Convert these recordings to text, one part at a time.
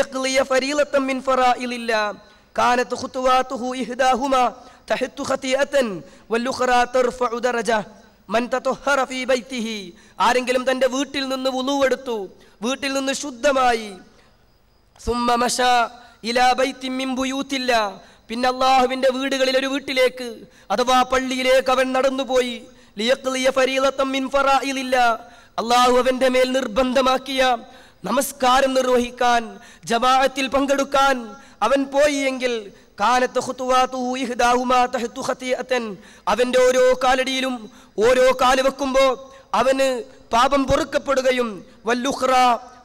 يقضي فريضة من فرائض الله كانت خطواته إحداهما تحت خطيئة والأخرى ترفع درجة മൻ തത്തൊഹറ ഫീ ബൈത്തിഹി ആരെങ്കിലും തൻ്റെ വീട്ടിൽ നിന്ന് വുളുവെടുത്തു വീട്ടിൽ നിന്ന് ശുദ്ധമായി സുമ്മ മഷ ഇലാ ബൈത്തിമ്മിം ബുയൂത്തില്ല പിന്നെ അള്ളാഹുവിൻ്റെ വീടുകളിൽ ഒരു വീട്ടിലേക്ക് അഥവാ പള്ളിയിലേക്ക് അവൻ നടന്നുപോയി ലിയക്ലിയ ഫരീലത്തം മിൻ ഫറായിലില്ല അള്ളാഹു അവൻ്റെ മേൽ നിർബന്ധമാക്കിയ നമസ്കാരം നിർവഹിക്കാൻ ജമാഅത്തിൽ പങ്കെടുക്കാൻ അവൻ പോയി എങ്കിൽ അവൻ്റെ ഓരോ കാലടിയിലും ഓരോ കാല് വെക്കുമ്പോൾ അവന് പാപം പൊറുക്കപ്പെടുകയും വല്ലുഹ്റ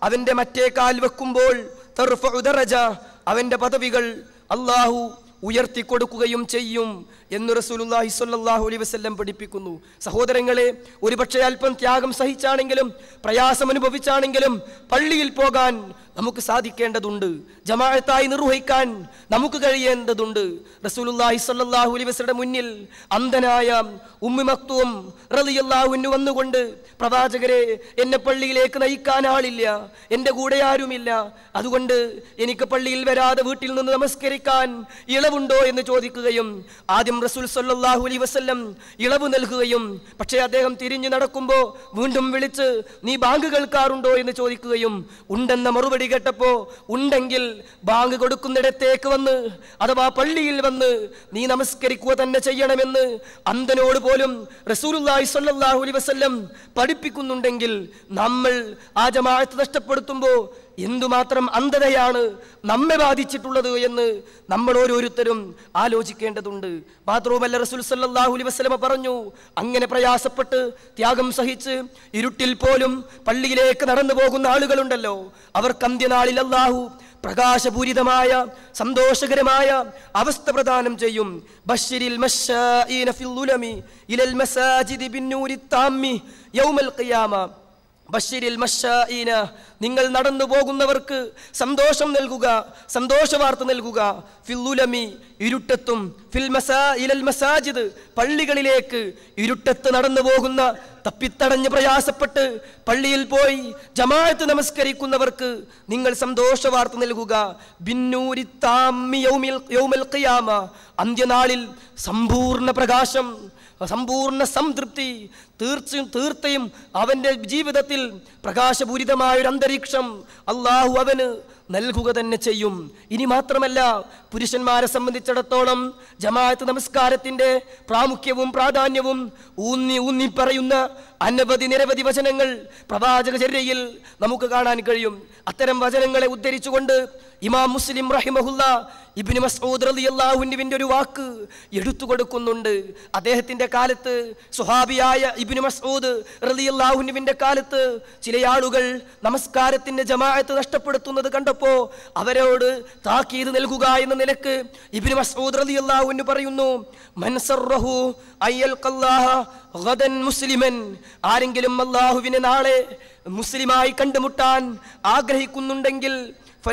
അവൻ്റെ മറ്റേ കാൽ വെക്കുമ്പോൾ അവൻ്റെ പദവികൾ അള്ളാഹു ഉയർത്തിക്കൊടുക്കുകയും ചെയ്യും എന്ന് റസൂലുല്ലാഹി സ്വല്ലല്ലാഹു അലൈഹി വസല്ലം പഠിപ്പിക്കുന്നു സഹോദരങ്ങളെ ഒരുപക്ഷെ അല്പം ത്യാഗം സഹിച്ചാണെങ്കിലും പ്രയാസം അനുഭവിച്ചാണെങ്കിലും പള്ളിയിൽ പോകാൻ നമുക്ക് സാധിക്കേണ്ടതുണ്ട് ജമാഅത്തായി നിർവഹിക്കാൻ നമുക്ക് കഴിയേണ്ടതുണ്ട് റസൂലുല്ലാഹി സല്ലാഹു അലിവസരുടെ മുന്നിൽ അന്ധനായ മക്തൂം റളിയല്ലാഹു റലിയല്ലാഹുവിന് വന്നുകൊണ്ട് പ്രവാചകരെ എന്നെ പള്ളിയിലേക്ക് നയിക്കാൻ ആളില്ല എൻ്റെ കൂടെ ആരുമില്ല അതുകൊണ്ട് എനിക്ക് പള്ളിയിൽ വരാതെ വീട്ടിൽ നിന്ന് നമസ്കരിക്കാൻ ഇളവുണ്ടോ എന്ന് ചോദിക്കുകയും ആദ്യം റസൂൽ സല്ലാഹു അലൈഹി വസ്ല്ലം ഇളവ് നൽകുകയും പക്ഷേ അദ്ദേഹം തിരിഞ്ഞു നടക്കുമ്പോൾ വീണ്ടും വിളിച്ച് നീ ബാങ്ക് കേൾക്കാറുണ്ടോ എന്ന് ചോദിക്കുകയും ഉണ്ടെന്ന മറുപടി വിളി കേട്ടപ്പോൾ ഉണ്ടെങ്കിൽ ബാങ്ക് കൊടുക്കുന്നിടത്തേക്ക് വന്ന് അഥവാ പള്ളിയിൽ വന്ന് നീ നമസ്കരിക്കുക തന്നെ ചെയ്യണമെന്ന് അന്തനോട് പോലും റസൂലുല്ലാഹി സല്ലാഹു വസ്ല്ലം പഠിപ്പിക്കുന്നുണ്ടെങ്കിൽ നമ്മൾ ആ ജമാഅത്ത് നഷ്ടപ്പെടുത്തുമ്പോൾ എന്തുമാത്രം അന്ധതയാണ് നമ്മെ ബാധിച്ചിട്ടുള്ളത് എന്ന് നമ്മൾ ഓരോരുത്തരും ആലോചിക്കേണ്ടതുണ്ട് മാത്രവുമല്ല റസൂൽ സല്ലാഹുലി വസ്ലമ പറഞ്ഞു അങ്ങനെ പ്രയാസപ്പെട്ട് ത്യാഗം സഹിച്ച് ഇരുട്ടിൽ പോലും പള്ളിയിലേക്ക് നടന്നു പോകുന്ന ആളുകളുണ്ടല്ലോ അവർക്ക് അന്ത്യനാളിൽ അല്ലാഹു പ്രകാശപൂരിതമായ സന്തോഷകരമായ അവസ്ഥ പ്രദാനം ചെയ്യും ബഷീരിൽ ഇലൽ മസാജിദി ബിന്നൂരി താമ്മി യൗമൽ ഖിയാമ ബഷീരിൽ മഷീന നിങ്ങൾ നടന്നു പോകുന്നവർക്ക് സന്തോഷം നൽകുക സന്തോഷ വാർത്ത നൽകുക ഫില്ലുലമി ഇരുട്ടത്തും ഫിൽ മസാ ഇലൽ മസാജിദ് പള്ളികളിലേക്ക് ഇരുട്ടത്ത് നടന്നു പോകുന്ന തപ്പിത്തടഞ്ഞ് പ്രയാസപ്പെട്ട് പള്ളിയിൽ പോയി ജമാഅത്ത് നമസ്കരിക്കുന്നവർക്ക് നിങ്ങൾ സന്തോഷ വാർത്ത നൽകുക ബിന്നൂരി താമി യൗമിൽ യൗമൽ ഖിയാമ അന്ത്യനാളിൽ സമ്പൂർണ്ണ പ്രകാശം സമ്പൂർണ്ണ സംതൃപ്തി തീർച്ചയും തീർത്തയും അവൻ്റെ ജീവിതത്തിൽ പ്രകാശപൂരിതമായൊരു അന്തരീക്ഷം അള്ളാഹു അവന് നൽകുക തന്നെ ചെയ്യും ഇനി മാത്രമല്ല പുരുഷന്മാരെ സംബന്ധിച്ചിടത്തോളം ജമാഅത്ത് നമസ്കാരത്തിൻ്റെ പ്രാമുഖ്യവും പ്രാധാന്യവും ഊന്നി ഊന്നി പറയുന്ന അനവധി നിരവധി വചനങ്ങൾ പ്രവാചക ചര്യയിൽ നമുക്ക് കാണാൻ കഴിയും അത്തരം വചനങ്ങളെ ഉദ്ധരിച്ചുകൊണ്ട് ഇമാം മുസ്ലിം റഹിമഹുല്ല ഇബിന് മസ്ഊദ് റലി അള്ളാഹുവിൻ്റെ ഒരു വാക്ക് എടുത്തു കൊടുക്കുന്നുണ്ട് അദ്ദേഹത്തിൻ്റെ കാലത്ത് സുഹാബിയായ ഇബിന് മസ്ഊദ് റലി അള്ളാഹുവിൻ്റെ കാലത്ത് ചില ആളുകൾ നമസ്കാരത്തിൻ്റെ ജമാഅത്ത് നഷ്ടപ്പെടുത്തുന്നത് കണ്ടപ്പോൾ അവരോട് താക്കീത് നൽകുക എന്ന നിലക്ക് ഇബിന് മസ്ഊദ് റലി അള്ളാഹുവിന് പറയുന്നു മൻസറഹു അയ്യൽ ഗദൻ മുസ്ലിമൻ ആരെങ്കിലും അള്ളാഹുവിനെ നാളെ മുസ്ലിമായി കണ്ടുമുട്ടാൻ ആഗ്രഹിക്കുന്നുണ്ടെങ്കിൽ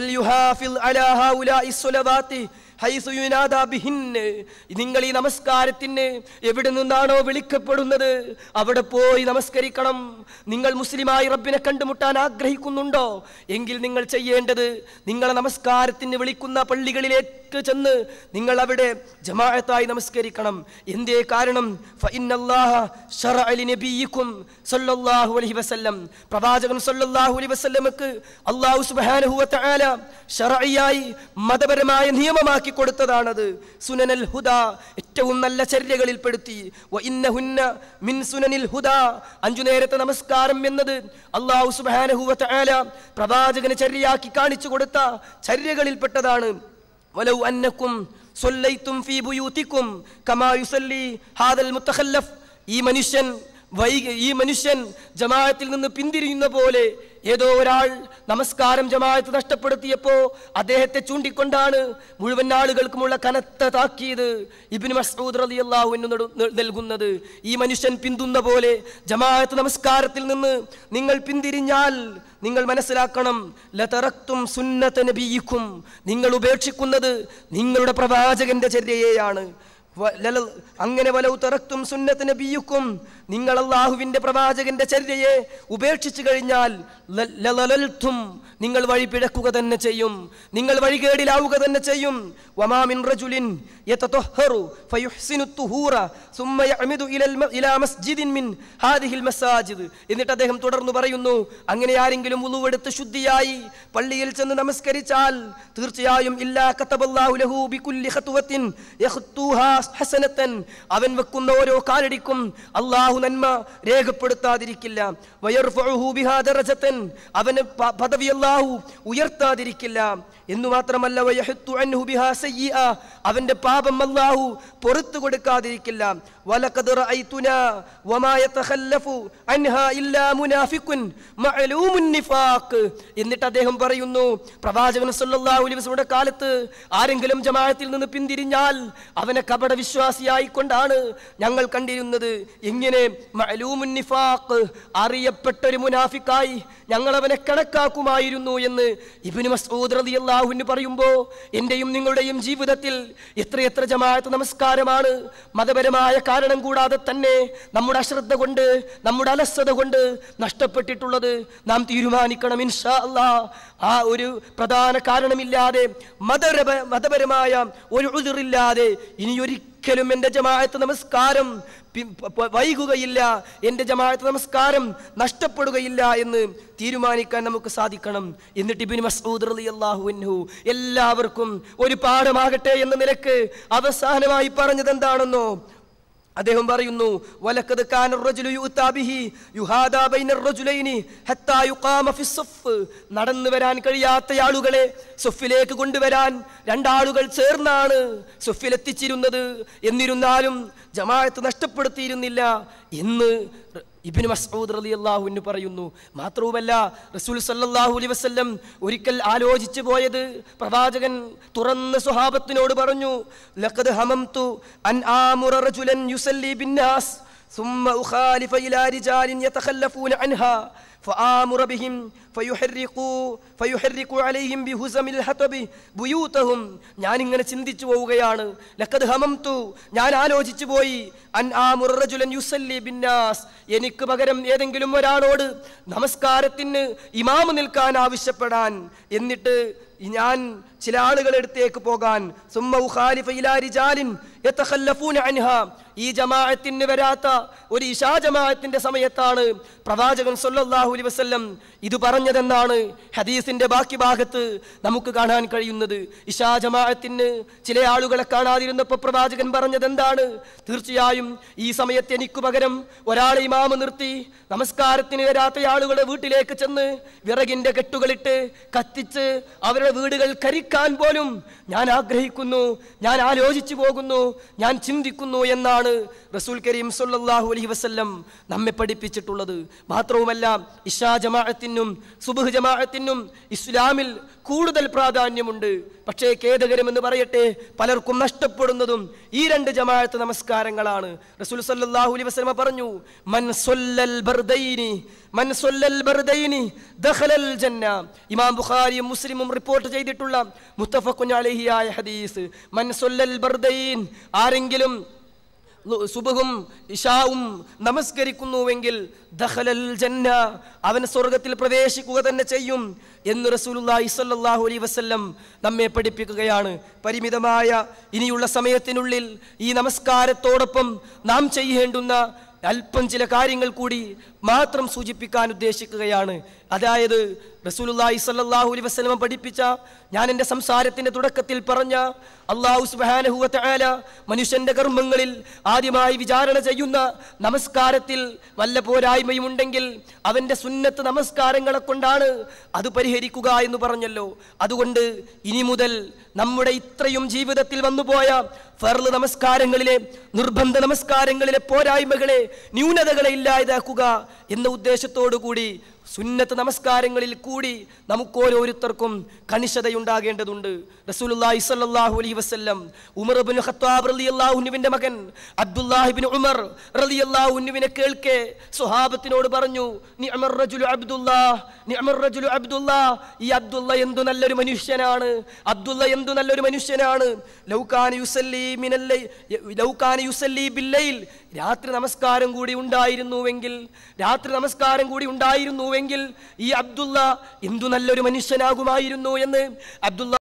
നിങ്ങൾ ഈ നമസ്കാരത്തിന് എവിടെ നിന്നാണോ വിളിക്കപ്പെടുന്നത് അവിടെ പോയി നമസ്കരിക്കണം നിങ്ങൾ മുസ്ലിമായി റബ്ബിനെ കണ്ടുമുട്ടാൻ ആഗ്രഹിക്കുന്നുണ്ടോ എങ്കിൽ നിങ്ങൾ ചെയ്യേണ്ടത് നിങ്ങളെ നമസ്കാരത്തിന് വിളിക്കുന്ന പള്ളികളിലേക്ക് മസ്ജിദിലേക്ക് ചെന്ന് നിങ്ങൾ അവിടെ ജമാഅത്തായി നമസ്കരിക്കണം എന്തേ കാരണം അലൈഹി വസല്ലം പ്രവാചകൻ സല്ലല്ലാഹു അലൈഹി വസല്ലമക്ക് അള്ളാഹു സുബ്ഹാനഹു വ തആല മതപരമായ നിയമമാക്കി കൊടുത്തതാണത് സുനനൽ ഹുദ ഏറ്റവും നല്ല ചര്യകളിൽ പെടുത്തി വ മിൻ സുനനിൽ ഹുദ അഞ്ചു നേരത്തെ നമസ്കാരം എന്നത് അള്ളാഹു സുബ്ഹാനഹു വ തആല പ്രവാചകന് ചര്യയാക്കി കാണിച്ചു കൊടുത്ത ചര്യകളിൽപ്പെട്ടതാണ് ولو انكم صليتم في بيوتكم كما يصلي هذا المتخلف إي منشن ഈ മനുഷ്യൻ ജമാഅത്തിൽ നിന്ന് പിന്തിരിയുന്ന പോലെ ഏതോ ഒരാൾ നമസ്കാരം ജമാഅത്ത് നഷ്ടപ്പെടുത്തിയപ്പോ അദ്ദേഹത്തെ ചൂണ്ടിക്കൊണ്ടാണ് മുഴുവൻ ആളുകൾക്കുമുള്ള കനത്ത താക്കീത് ഇബിൻ മസ്ഊദ് അലി അള്ളാഹുവിന് നൽകുന്നത് ഈ മനുഷ്യൻ പിന്തുന്ന പോലെ ജമാഅത്ത് നമസ്കാരത്തിൽ നിന്ന് നിങ്ങൾ പിന്തിരിഞ്ഞാൽ നിങ്ങൾ മനസ്സിലാക്കണം ലതറക്തും സുന്നത നബിയിക്കും നിങ്ങൾ ഉപേക്ഷിക്കുന്നത് നിങ്ങളുടെ പ്രവാചകന്റെ ചര്യയെയാണ് അങ്ങനെ വലവു തറക്കും സുന്നത്തിന് നബിയുക്കും നിങ്ങൾ അള്ളാഹുവിന്റെ പ്രവാചകന്റെ ചര്യയെ ഉപേക്ഷിച്ചു കഴിഞ്ഞാൽ ലലൽത്തും നിങ്ങൾ വഴി പിഴക്കുക തന്നെ ചെയ്യും നിങ്ങൾ വഴികേടിലാവുക തന്നെ ചെയ്യും വമാമിൻ റജുലിൻ യതതഹറു ഇലാ മസ്ജിദിൻ മിൻ ഹാദിഹിൽ മസാജിദ് എന്നിട്ട് അദ്ദേഹം തുടർന്ന് പറയുന്നു അങ്ങനെ ആരെങ്കിലും ഉളുവെടുത്ത് ശുദ്ധിയായി പള്ളിയിൽ ചെന്ന് നമസ്കരിച്ചാൽ തീർച്ചയായും ഇല്ലാ ലഹു ബികുല്ലി യഖ്തുഹാ ഹസനത്തൻ അവൻ വെക്കുന്ന ഓരോ കാലടിക്കും അള്ളാഹു നന്മ രേഖപ്പെടുത്താതിരിക്കില്ല അവന് പദവി അള്ളാഹു ഉയർത്താതിരിക്കില്ല എന്നു മാത്രമല്ല അവന്റെ പാപം അല്ലാഹു പുറത്തു കൊടുക്കാതിരിക്കില്ല എന്നിട്ട് അദ്ദേഹം പറയുന്നു പ്രവാചകൻ സല്ലാഹുലിവസയുടെ കാലത്ത് ആരെങ്കിലും ജമാഅത്തിൽ നിന്ന് പിന്തിരിഞ്ഞാൽ അവനെ കപട വിശ്വാസിയായിക്കൊണ്ടാണ് ഞങ്ങൾ കണ്ടിരുന്നത് ഇങ്ങനെ അറിയപ്പെട്ട അറിയപ്പെട്ടൊരു മുനാഫിക്കായി ഞങ്ങൾ അവനെ കണക്കാക്കുമായിരുന്നു എന്ന് ഇബിന് മസൂദ് റതിയല്ലാഹുവിന് പറയുമ്പോൾ എൻ്റെയും നിങ്ങളുടെയും ജീവിതത്തിൽ എത്രയെത്ര ജമാഅത്ത് നമസ്കാരമാണ് മതപരമായ കാരണം കൂടാതെ തന്നെ നമ്മുടെ അശ്രദ്ധ കൊണ്ട് നമ്മുടെ അലസത കൊണ്ട് നഷ്ടപ്പെട്ടിട്ടുള്ളത് നാം തീരുമാനിക്കണം ഇൻഷാ അല്ലാ ആ ഒരു പ്രധാന കാരണമില്ലാതെ മതപര മതപരമായ ഒരു ഉതിറില്ലാതെ ഇനിയൊരിക്കലും എൻ്റെ ജമാഅത്ത് നമസ്കാരം വൈകുകയില്ല എൻ്റെ ജമാഅത്ത് നമസ്കാരം നഷ്ടപ്പെടുകയില്ല എന്ന് തീരുമാനിക്കാൻ നമുക്ക് സാധിക്കണം എന്നിട്ട് ഇബിൻ മസൂദ് അലി അള്ളാഹുവിൻഹു എല്ലാവർക്കും ഒരു പാഠമാകട്ടെ എന്ന നിലക്ക് അവസാനമായി പറഞ്ഞത് എന്താണെന്നോ അദ്ദേഹം പറയുന്നു നടന്നു വരാൻ കഴിയാത്ത ആളുകളെ സൊഫിലേക്ക് കൊണ്ടുവരാൻ രണ്ടാളുകൾ ചേർന്നാണ് സൊഫിലെത്തിച്ചിരുന്നത് എന്നിരുന്നാലും ജമാഅത്ത് നഷ്ടപ്പെടുത്തിയിരുന്നില്ല ഇന്ന് ഇബിന് മസ്ഊദ് റലി അള്ളാഹുവിന് പറയുന്നു മാത്രവുമല്ല റസൂൽ സല്ലാഹു അലൈ വസ്ല്ലം ഒരിക്കൽ ആലോചിച്ചു പോയത് പ്രവാചകൻ തുറന്ന് സുഹാബത്തിനോട് പറഞ്ഞു ലഖദ് ഹമംതു അൻ ആമുറ റജുലൻ യുസല്ലി ബിന്നാസ് ثم أخالف إلى رجال يتخلفون عنها فآمر بهم അലൈഹിം ബിഹുസമിൽ ഹതബി ഞാൻ ഇങ്ങനെ ചിന്തിച്ചു പോവുകയാണ് ലഖദ് ഹമംതു ഞാൻ ആലോചിച്ചു പോയി അൻ ആമുർ റജുലൻ യുസല്ലി ബിന്നാസ് എനിക്ക് പകരം ഏതെങ്കിലും ഒരാളോട് നമസ്കാരത്തിന് ഇമാമ് നിൽക്കാൻ ആവശ്യപ്പെടാൻ എന്നിട്ട് ഞാൻ ചില ആളുകളെടുത്തേക്ക് പോകാൻ ഈ ജമാഅത്തിന് വരാത്ത ഒരു ഇഷാ ജമാഅത്തിന്റെ സമയത്താണ് പ്രവാചകൻ സൊല്ലാഹു അലൈഹി വസ്ല്ലം ഇത് പറഞ്ഞു പറഞ്ഞതെന്നാണ് ഹദീസിന്റെ ബാക്കി ഭാഗത്ത് നമുക്ക് കാണാൻ കഴിയുന്നത് ഇഷാ ജമാഅത്തിന് ചില ആളുകളെ കാണാതിരുന്നപ്പോൾ പ്രവാചകൻ പറഞ്ഞതെന്താണ് തീർച്ചയായും ഈ സമയത്ത് എനിക്ക് പകരം ഒരാളെ ഇമാമ നിർത്തി നമസ്കാരത്തിന് വരാത്ത ആളുകളെ വീട്ടിലേക്ക് ചെന്ന് വിറകിൻ്റെ കെട്ടുകളിട്ട് കത്തിച്ച് അവരുടെ വീടുകൾ കരിക്കാൻ പോലും ഞാൻ ആഗ്രഹിക്കുന്നു ഞാൻ ആലോചിച്ചു പോകുന്നു ഞാൻ ചിന്തിക്കുന്നു എന്നാണ് റസൂൽ കരീം സല്ലാഹു അലഹി വസ്ല്ലം നമ്മെ പഠിപ്പിച്ചിട്ടുള്ളത് മാത്രവുമല്ല ഇഷാ ജമാഅത്തിനും സുബഹ് ജമാഅത്തിനും ഇസ്ലാമിൽ കൂടുതൽ പ്രാധാന്യമുണ്ട് പക്ഷേ ഖേദകരമെന്ന് പറയട്ടെ പലർക്കും നഷ്ടപ്പെടുന്നതും ഈ രണ്ട് ജമാഅത്ത് നമസ്കാരങ്ങളാണ് റസൂൽ സല്ലല്ലാഹു അലൈഹി വസല്ലം പറഞ്ഞു മൻ സല്ലൽ ബർദൈനി മൻ സല്ലൽ ബർദൈനി ദഖലൽ ജന്ന ഇമാം ബുഖാരിയും മുസ്ലിമും റിപ്പോർട്ട് ചെയ്തിട്ടുള്ള മുത്തഫഖുൻ അലൈഹിയായ ഹദീസ് മൻ സല്ലൽ ബർദൈൻ ആരെങ്കിലും സുബഹും ഇഷാവും നമസ്കരിക്കുന്നുവെങ്കിൽ ദഹലൽ ജന്ന അവൻ സ്വർഗത്തിൽ പ്രവേശിക്കുക തന്നെ ചെയ്യും എന്ന് റസൂലുല്ലാഹി സല്ലാഹു അലൈ വസ്ല്ലം നമ്മെ പഠിപ്പിക്കുകയാണ് പരിമിതമായ ഇനിയുള്ള സമയത്തിനുള്ളിൽ ഈ നമസ്കാരത്തോടൊപ്പം നാം ചെയ്യേണ്ടുന്ന അല്പം ചില കാര്യങ്ങൾ കൂടി മാത്രം സൂചിപ്പിക്കാൻ ഉദ്ദേശിക്കുകയാണ് അതായത് റസൂലുള്ളാഹി സല്ലല്ലാഹു അലൈഹി വസല്ലം പഠിപ്പിച്ച ഞാൻ എൻ്റെ സംസാരത്തിൻ്റെ തുടക്കത്തിൽ പറഞ്ഞ അള്ളാഹു വ തആല മനുഷ്യൻ്റെ കർമ്മങ്ങളിൽ ആദ്യമായി വിചാരണ ചെയ്യുന്ന നമസ്കാരത്തിൽ വല്ല പോരായ്മയും ഉണ്ടെങ്കിൽ അവൻ്റെ സുന്നത്ത് നമസ്കാരങ്ങളെ കൊണ്ടാണ് അത് പരിഹരിക്കുക എന്ന് പറഞ്ഞല്ലോ അതുകൊണ്ട് ഇനി മുതൽ നമ്മുടെ ഇത്രയും ജീവിതത്തിൽ വന്നുപോയ ഫർള് നമസ്കാരങ്ങളിലെ നിർബന്ധ നമസ്കാരങ്ങളിലെ പോരായ്മകളെ ന്യൂനതകളെ ഇല്ലാതാക്കുക എന്ന ഉദ്ദേശത്തോടു കൂടി സുന്നത്ത് നമസ്കാരങ്ങളിൽ കൂടി നമുക്കോരോരുത്തർക്കും കണിശതയുണ്ടാകേണ്ടതുണ്ട് റസൂലുല്ലാഹി സ്വല്ലല്ലാഹു അലൈഹി വസല്ലം ഉമർ ഇബ്നു ഖത്താബ് റളിയല്ലാഹു അൻഹുവിന്റെ മകൻ അബ്ദുല്ലാഹ് ഇബ്നു ഉമർ റളിയല്ലാഹു അൻഹുവിനെ കേൾക്കെ സ്വഹാബത്തിനോട് പറഞ്ഞു നിഅമർ റജുലു അബ്ദുല്ലാഹ് നിഅമർ റജുലു അബ്ദുല്ലാഹ് ഈ അബ്ദുല്ല എന്തു നല്ലൊരു മനുഷ്യനാണ് അബ്ദുല്ല എന്തു നല്ലൊരു മനുഷ്യനാണ് ലൗകാന യുസല്ലി മിനല്ലൈ ലൗകാന യുസല്ലി ബില്ലൈൽ രാത്രി നമസ്കാരം കൂടി ഉണ്ടായിരുന്നുവെങ്കിൽ രാത്രി നമസ്കാരം കൂടി ഉണ്ടായിരുന്നു എങ്കിൽ ഈ അബ്ദുള്ള എന്തു നല്ലൊരു മനുഷ്യനാകുമായിരുന്നു എന്ന് അബ്ദുള്ള